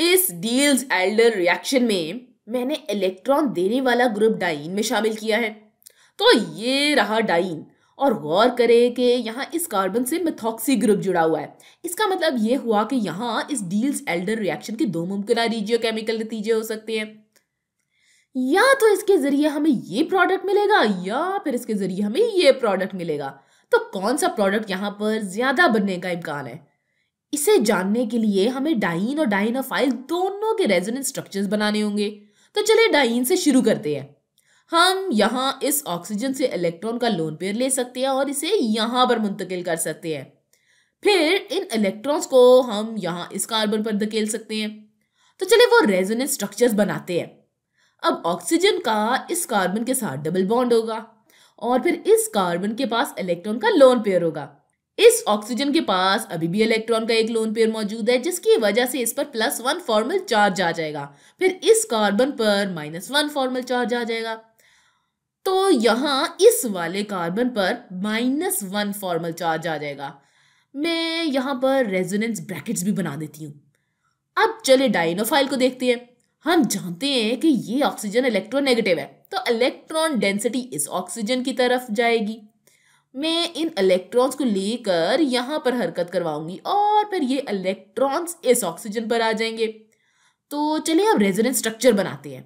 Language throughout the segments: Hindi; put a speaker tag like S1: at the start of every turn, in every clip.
S1: इस डील्स एल्डर रिएक्शन में मैंने इलेक्ट्रॉन देने वाला ग्रुप डाइन में शामिल किया है तो ये रहा डाइन और गौर करें कि यहाँ इस कार्बन से मिथॉक्सी ग्रुप जुड़ा हुआ है इसका मतलब ये हुआ कि यहाँ इस डील्स एल्डर रिएक्शन के दो मुमकिन रीजियो केमिकल नतीजे हो सकते हैं या तो इसके ज़रिए हमें ये प्रोडक्ट मिलेगा या फिर इसके ज़रिए हमें ये प्रोडक्ट मिलेगा तो कौन सा प्रोडक्ट यहाँ पर ज़्यादा बनने का इम्कान है इसे जानने के लिए हमें डाइन और डाइनाफाइल दोनों के रेजोनेंस स्ट्रक्चर्स बनाने होंगे तो चलिए डाइन से शुरू करते हैं हम यहाँ इस ऑक्सीजन से इलेक्ट्रॉन का लोन पेयर ले सकते हैं और इसे यहाँ पर मुंतकिल कर सकते हैं फिर इन इलेक्ट्रॉन्स को हम यहाँ इस कार्बन पर धकेल सकते हैं तो चलिए वो रेजोनेंस स्ट्रक्चर्स बनाते हैं अब ऑक्सीजन का इस कार्बन के साथ डबल बॉन्ड होगा और फिर इस कार्बन के पास इलेक्ट्रॉन का लोन पेयर होगा इस ऑक्सीजन के पास अभी भी इलेक्ट्रॉन का एक लोन पेयर मौजूद है जिसकी वजह से इस पर प्लस वन फॉर्मल चार्ज आ जाएगा फिर इस कार्बन पर माइनस वन फॉर्मल चार्ज आ जाएगा तो यहाँ इस वाले कार्बन पर माइनस वन फॉर्मल चार्ज आ जाएगा मैं यहाँ पर रेजोनेंस ब्रैकेट्स भी बना देती हूँ अब चले डाइनोफाइल को देखते हैं हम जानते हैं कि ये ऑक्सीजन इलेक्ट्रोनेगेटिव है तो इलेक्ट्रॉन डेंसिटी इस ऑक्सीजन की तरफ जाएगी मैं इन इलेक्ट्रॉन्स को लेकर यहाँ पर हरकत करवाऊंगी और फिर ये इलेक्ट्रॉन्स इस ऑक्सीजन पर आ जाएंगे तो चलिए हम रेजोनेंस स्ट्रक्चर बनाते हैं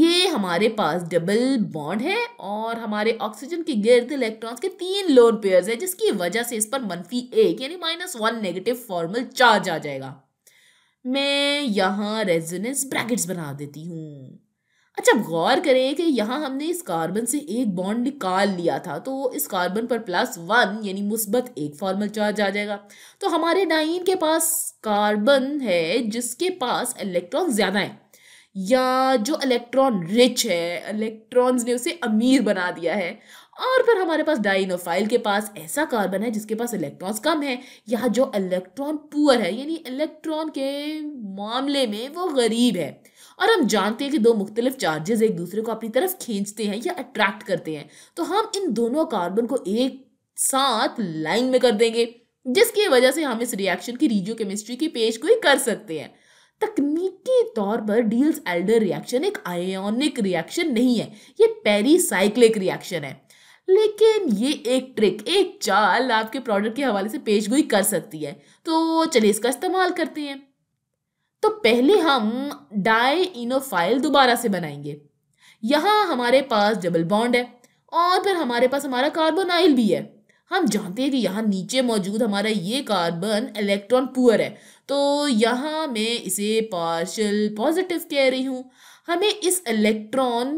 S1: ये हमारे पास डबल बॉन्ड है और हमारे ऑक्सीजन के गिर्द इलेक्ट्रॉन्स के तीन लोन पेयर्स हैं जिसकी वजह से इस पर मनफी एक यानी minus one negative formal charge आ जाएगा मैं यहाँ रेजोनेंस ब्रैकेट्स बना देती हूँ अच्छा गौर करें कि यहाँ हमने इस कार्बन से एक बॉन्ड निकाल लिया था तो इस कार्बन पर प्लस वन यानी मुस्बत एक फॉर्मल चार्ज आ जाएगा तो हमारे डाइन के पास कार्बन है जिसके पास इलेक्ट्रॉन ज़्यादा हैं या जो इलेक्ट्रॉन रिच है इलेक्ट्रॉन्स ने उसे अमीर बना दिया है और फिर हमारे पास डाइनोफाइल के पास ऐसा कार्बन है जिसके पास इलेक्ट्रॉन्स कम है या जो इलेक्ट्रॉन पुअर है यानी इलेक्ट्रॉन के मामले में वो गरीब है और हम जानते हैं कि दो मुख्तलिफ चार्जेस एक दूसरे को अपनी तरफ खींचते हैं या अट्रैक्ट करते हैं तो हम इन दोनों कार्बन को एक साथ लाइन में कर देंगे जिसकी वजह से हम इस रिएक्शन की रीजियो केमिस्ट्री की पेश कोई कर सकते हैं तकनीकी तौर पर डील्स एल्डर रिएक्शन एक आयोनिक रिएक्शन नहीं है ये पेरीसाइक्लिक रिएक्शन है लेकिन ये एक ट्रिक एक चाल आपके प्रोडक्ट के हवाले से पेश गोई कर सकती है तो चलिए इसका इस्तेमाल करते हैं तो पहले हम डाई इनोफाइल दोबारा से बनाएंगे यहाँ हमारे पास डबल बॉन्ड है और फिर हमारे पास हमारा कार्बोनाइल भी है हम जानते हैं कि यहाँ नीचे मौजूद हमारा ये कार्बन इलेक्ट्रॉन पुअर है तो यहाँ मैं इसे पार्शल पॉजिटिव कह रही हूँ हमें इस इलेक्ट्रॉन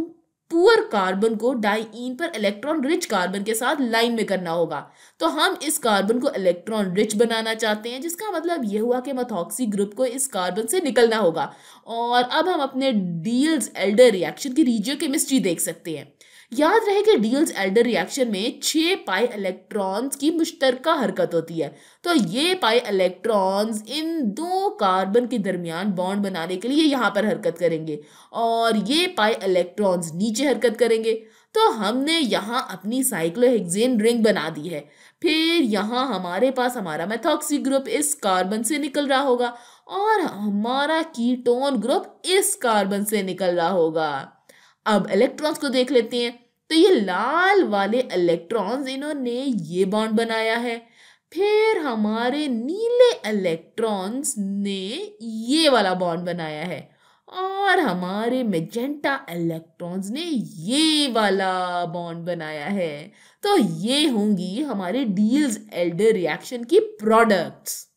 S1: पुअर कार्बन को डाइन पर इलेक्ट्रॉन रिच कार्बन के साथ लाइन में करना होगा तो हम इस कार्बन को इलेक्ट्रॉन रिच बनाना चाहते हैं जिसका मतलब यह हुआ कि मथॉक्सी ग्रुप को इस कार्बन से निकलना होगा और अब हम अपने डील्स एल्डर रिएक्शन की रीजियो केमिस्ट्री देख सकते हैं याद रहे कि डील्स एल्डर रिएक्शन में छः पाई इलेक्ट्रॉन्स की मुश्तर हरकत होती है तो ये पाई इलेक्ट्रॉन्स इन दो कार्बन के दरमियान बॉन्ड बनाने के लिए यहाँ पर हरकत करेंगे और ये पाई इलेक्ट्रॉन्स नीचे हरकत करेंगे तो हमने यहाँ अपनी साइक्लोहेक्सेन रिंग बना दी है फिर यहाँ हमारे पास हमारा मेथॉक्सी ग्रुप इस कार्बन से निकल रहा होगा और हमारा कीटोन ग्रुप इस कार्बन से निकल रहा होगा अब इलेक्ट्रॉन्स को देख लेते हैं तो ये लाल वाले इलेक्ट्रॉन्स इन्होंने ये बॉन्ड बनाया है फिर हमारे नीले इलेक्ट्रॉन्स ने ये वाला बॉन्ड बनाया है और हमारे मेजेंटा इलेक्ट्रॉन्स ने ये वाला बॉन्ड बनाया है तो ये होंगी हमारे डील्स एल्डर रिएक्शन की प्रोडक्ट्स